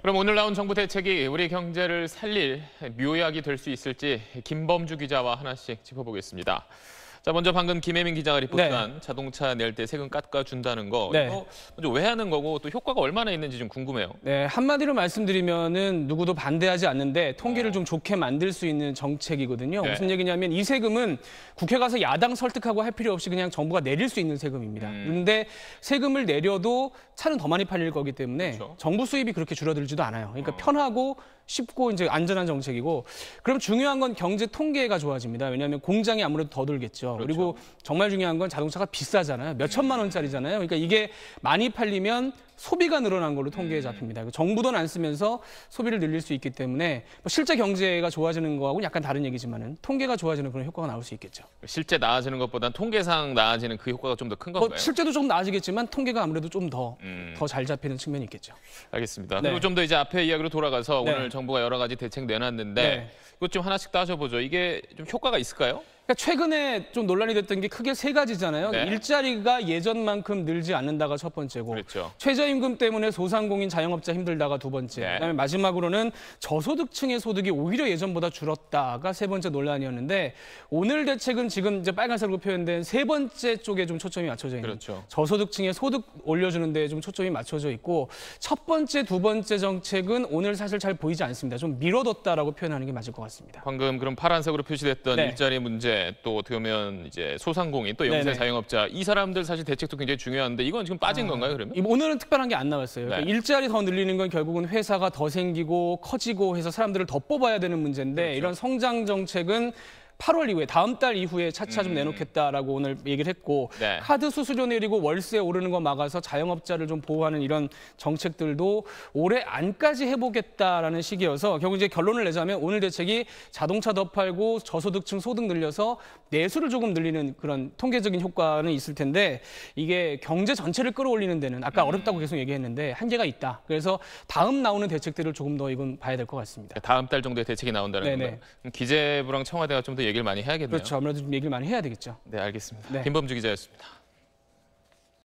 그럼 오늘 나온 정부 대책이 우리 경제를 살릴 묘약이 될 수 있을지 김범주 기자와 하나씩 짚어보겠습니다. 자 먼저 방금 김혜민 기자가 리포트한 네. 자동차 낼 때 세금 깎아준다는 거 네. 이거 먼저 왜 하는 거고 또 효과가 얼마나 있는지 좀 궁금해요. 네 한마디로 말씀드리면은 누구도 반대하지 않는데 통계를 어. 좀 좋게 만들 수 있는 정책이거든요. 네. 무슨 얘기냐면 이 세금은 국회 가서 야당 설득하고 할 필요 없이 그냥 정부가 내릴 수 있는 세금입니다. 음. 그런데 세금을 내려도 차는 더 많이 팔릴 거기 때문에 그렇죠. 정부 수입이 그렇게 줄어들지도 않아요. 그러니까 어. 편하고 쉽고 이제 안전한 정책이고 그럼 중요한 건 경제 통계가 좋아집니다. 왜냐하면 공장이 아무래도 더 돌겠죠. 그렇죠. 그리고 정말 중요한 건 자동차가 비싸잖아요. 몇 천만 원짜리잖아요. 그러니까 이게 많이 팔리면 소비가 늘어난 걸로 통계에 음. 잡힙니다. 그 정부 돈안 쓰면서 소비를 늘릴 수 있기 때문에 뭐 실제 경제가 좋아지는 거하고는 약간 다른 얘기지만은 통계가 좋아지는 그런 효과가 나올 수 있겠죠. 실제 나아지는 것보다는 통계상 나아지는 그 효과가 좀 더큰 건가요? 뭐 실제도 좀 나아지겠지만 통계가 아무래도 좀 더 더잘 음. 잡히는 측면이 있겠죠. 알겠습니다. 네. 그리고 좀 더 이제 앞에 이야기로 돌아가서 네. 오늘 정부가 여러 가지 대책 내놨는데 네. 이것 좀 하나씩 따져보죠. 이게 좀 효과가 있을까요? 그러니까 최근에 좀 논란이 됐던 게 크게 세 가지잖아요. 네. 일자리가 예전만큼 늘지 않는다가 첫 번째고, 그렇죠. 최저임금 때문에 소상공인 자영업자 힘들다가 두 번째, 네. 그다음에 마지막으로는 저소득층의 소득이 오히려 예전보다 줄었다가 세 번째 논란이었는데 오늘 대책은 지금 이제 빨간색으로 표현된 세 번째 쪽에 좀 초점이 맞춰져 있는 그렇죠. 저소득층의 소득 올려주는 데좀 초점이 맞춰져 있고 첫 번째, 두 번째 정책은 오늘 사실 잘 보이지 않습니다. 좀 미뤄뒀다라고 표현하는 게 맞을 것 같습니다. 방금 그럼 파란색으로 표시됐던 네. 일자리 문제 영또 어떻게 보면 이제 소상공인 또 영세 네네. 자영업자 이 사람들 사실 대책도 굉장히 중요한데 이건 지금 빠진 아, 건가요 그러면? 오늘은 특별한 게 안 나왔어요. 네. 그러니까 일자리 더 늘리는 건 결국은 회사가 더 생기고 커지고 해서 사람들을 더 뽑아야 되는 문제인데 그렇죠. 이런 성장 정책은 8월 이후에 다음 달 이후에 차차 좀 음. 내놓겠다라고 오늘 얘기를 했고 네. 카드 수수료 내리고 월세 오르는 거 막아서 자영업자를 좀 보호하는 이런 정책들도 올해 안까지 해보겠다라는 시기여서 결국 이제 결론을 내자면 오늘 대책이 자동차 더 팔고 저소득층 소득 늘려서 내수를 조금 늘리는 그런 통계적인 효과는 있을 텐데 이게 경제 전체를 끌어올리는 데는 아까 음. 어렵다고 계속 얘기했는데 한계가 있다. 그래서 다음 나오는 대책들을 조금 더 이건 봐야 될 것 같습니다. 다음 달정도에 대책이 나온다는 거예요. 기재부랑 청와대가 좀더 얘기를 많이 해야겠네요. 그렇죠. 아무래도 좀 얘기를 많이 해야 되겠죠. 네, 알겠습니다. 네. 김범주 기자였습니다.